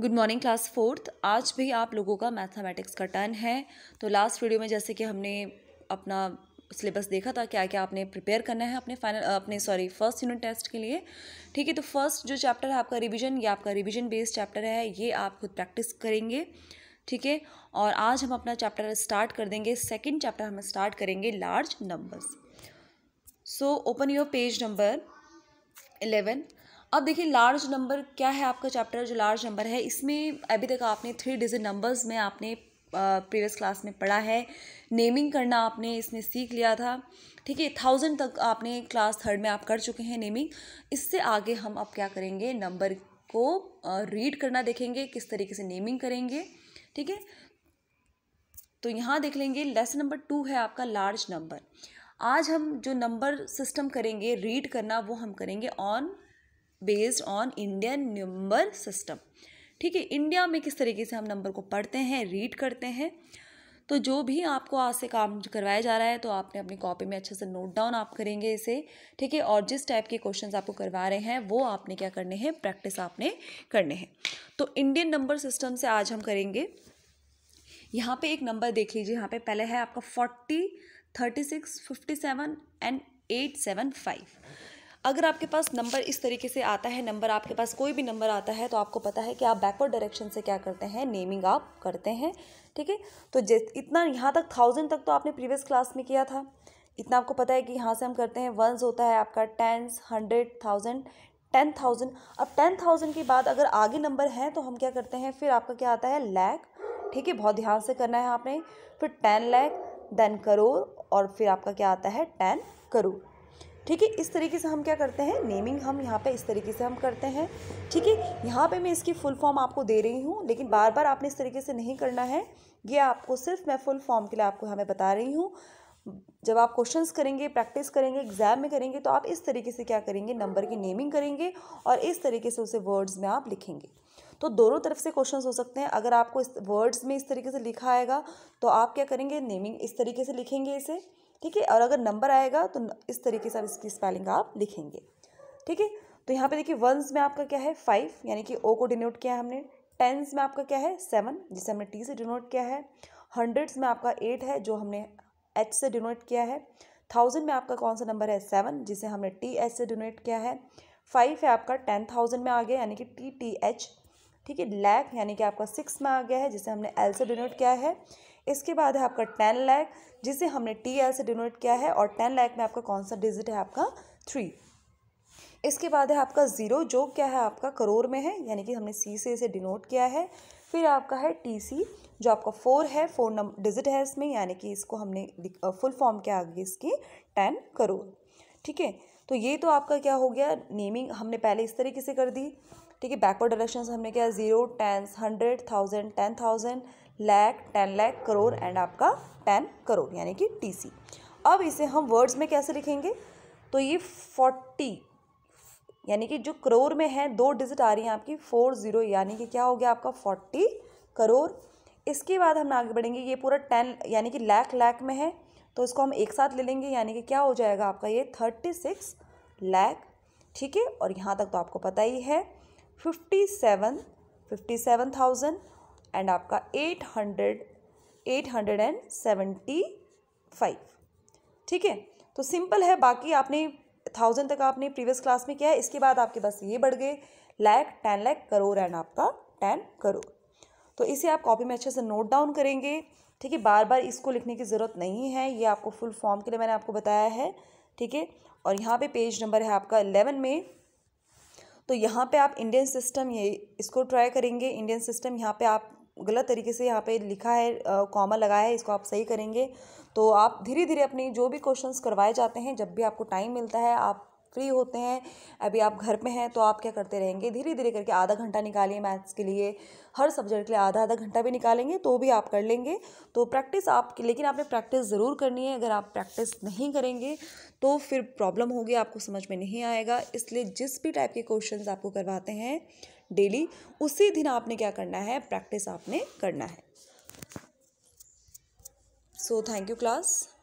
good morning class fourth आज भी आप लोगों का मैथमेटिक्स का टर्न है तो लास्ट वीडियो में जैसे कि हमने अपना सिलेबस देखा था क्या क्या आपने प्रिपेयर करना है अपने फाइनल अपने सॉरी फर्स्ट यूनिट टेस्ट के लिए ठीक है तो फर्स्ट जो चैप्टर है आपका रिविज़न या आपका रिविजन बेस्ड चैप्टर है ये आप खुद प्रैक्टिस करेंगे ठीक है और आज हम अपना चैप्टर स्टार्ट कर देंगे सेकेंड चैप्टर हम स्टार्ट करेंगे large numbers so open your page number eleven अब देखिए लार्ज नंबर क्या है आपका चैप्टर जो लार्ज नंबर है इसमें अभी तक आपने थ्री डिजिट नंबर्स में आपने प्रीवियस क्लास में पढ़ा है नेमिंग करना आपने इसमें सीख लिया था ठीक है थाउजेंड तक आपने क्लास थर्ड में आप कर चुके हैं नेमिंग इससे आगे हम अब क्या करेंगे नंबर को रीड करना देखेंगे किस तरीके से नेमिंग करेंगे ठीक है तो यहाँ देख लेंगे लेसन नंबर टू है आपका लार्ज नंबर आज हम जो नंबर सिस्टम करेंगे रीड करना वो हम करेंगे on based on Indian number system ठीक है इंडिया में किस तरीके से हम नंबर को पढ़ते हैं रीड करते हैं तो जो भी आपको आज से काम करवाया जा रहा है तो आपने अपनी कॉपी में अच्छे से नोट डाउन आप करेंगे इसे ठीक है और जिस टाइप के क्वेश्चंस आपको करवा रहे हैं वो आपने क्या करने हैं प्रैक्टिस आपने करने हैं तो इंडियन नंबर सिस्टम से आज हम करेंगे यहाँ पर एक नंबर देख लीजिए यहाँ पर पहले है आपका forty thirty six fifty seven and eight seven five अगर आपके पास नंबर इस तरीके से आता है नंबर आपके पास कोई भी नंबर आता है तो आपको पता है कि आप बैकवर्ड डायरेक्शन से क्या करते हैं नेमिंग आप करते हैं ठीक है तो जिस इतना यहाँ तक थाउजेंड तक तो आपने प्रीवियस क्लास में किया था इतना आपको पता है कि यहाँ से हम करते हैं वंस होता है आपका tens hundred thousand ten thousand अब टेन थाउजेंड के बाद अगर आगे नंबर है तो हम क्या करते हैं फिर आपका क्या आता है लैक ठीक है बहुत ध्यान से करना है आपने फिर टेन लैक देन करोड़ और फिर आपका क्या आता है टेन करोड़ ठीक है इस तरीके से हम क्या करते हैं नेमिंग हम यहाँ पे इस तरीके से हम करते हैं ठीक है यहाँ पे मैं इसकी फुल फॉर्म आपको दे रही हूँ लेकिन बार बार आपने इस तरीके से नहीं करना है ये आपको सिर्फ मैं फुल फॉर्म के लिए आपको हमें बता रही हूँ जब आप क्वेश्चंस करेंगे प्रैक्टिस करेंगे एग्जाम में करेंगे तो आप इस तरीके से क्या करेंगे नंबर की नेमिंग करेंगे और इस तरीके से उसे वर्ड्स में आप लिखेंगे तो दोनों तरफ से क्वेश्चंस हो सकते हैं अगर आपको इस वर्ड्स में इस तरीके से लिखा आएगा तो आप क्या करेंगे नेमिंग इस तरीके से लिखेंगे इसे ठीक है और अगर नंबर आएगा तो इस तरीके से आप इसकी स्पेलिंग आप लिखेंगे ठीक है तो यहाँ पे देखिए वंस में आपका क्या है फाइव यानी कि ओ को डिनोट किया है हमने टेंस में आपका क्या है सेवन जिसे हमने टी से डिनोट किया है हंड्रेड्स में आपका एट है जो हमने एच से डिनोट किया है थाउजेंड में आपका कौन सा नंबर है सेवन जिसे हमने टी एच से डिनोट किया है फाइव है आपका टेन थाउजेंड में आ गया यानी कि टी टी एच ठीक है लैख यानी कि आपका सिक्स में आ गया है जिसे हमने एल से डिनोट किया है इसके बाद है आपका टेन लैख जिसे हमने टी एल से डिनोट किया है और टेन लैख में आपका कौन सा डिजिट है आपका थ्री इसके बाद है आपका ज़ीरो जो क्या है आपका करोड़ में है यानी कि हमने सी से इसे डिनोट किया है फिर आपका है टी सी जो आपका फोर है फोर नंबर डिजिट है इसमें यानी कि इसको हमने फुल फॉर्म आ आगे इसकी टेन करोड़ ठीक है तो ये तो आपका क्या हो गया नेमिंग हमने पहले इस तरीके से कर दी ठीक है बैकवर्ड डायरेक्शन हमने क्या zero tens hundred thousand ten thousand lakh ten lakh crore and आपका टेन करोड़ यानी कि टी सी अब इसे हम वर्ड्स में कैसे लिखेंगे तो ये फोर्टी यानी कि जो करोड़ में है दो डिजिट आ रही हैं आपकी फोर ज़ीरो यानी कि क्या हो गया आपका फोर्टी करोड़ इसके बाद हम आगे बढ़ेंगे ये पूरा टेन यानी कि लाख लाख में है तो इसको हम एक साथ ले लेंगे यानी कि क्या हो जाएगा आपका ये थर्टी सिक्स लैख ठीक है और यहाँ तक तो आपको पता ही है fifty seven fifty seven thousand and आपका eight hundred eight hundred and seventy five ठीक है तो सिंपल है बाकी आपने थाउजेंड तक आपने प्रीवियस क्लास में किया है इसके बाद आपके बस ये बढ़ गए लैख टेन लैख करोड़ एंड आपका टेन करोड़ तो इसे आप कॉपी में अच्छे से नोट डाउन करेंगे ठीक है बार बार इसको लिखने की ज़रूरत नहीं है ये आपको फुल फॉर्म के लिए मैंने आपको बताया है ठीक है और यहाँ पे पेज नंबर है आपका अलेवन में तो यहाँ पे आप इंडियन सिस्टम ये इसको ट्राई करेंगे इंडियन सिस्टम यहाँ पे आप गलत तरीके से यहाँ पे लिखा है कॉमा लगा है इसको आप सही करेंगे तो आप धीरे धीरे अपने जो भी क्वेश्चंस करवाए जाते हैं जब भी आपको टाइम मिलता है आप फ्री होते हैं अभी आप घर पे हैं तो आप क्या करते रहेंगे धीरे धीरे करके आधा घंटा निकालिए मैथ्स के लिए हर सब्जेक्ट के लिए आधा आधा घंटा भी निकालेंगे तो भी आप कर लेंगे तो प्रैक्टिस आप लेकिन आपने प्रैक्टिस ज़रूर करनी है अगर आप प्रैक्टिस नहीं करेंगे तो फिर प्रॉब्लम होगी आपको समझ में नहीं आएगा इसलिए जिस भी टाइप के क्वेश्चन आपको करवाते हैं डेली उसी दिन आपने क्या करना है प्रैक्टिस आपने करना है सो थैंक यू क्लास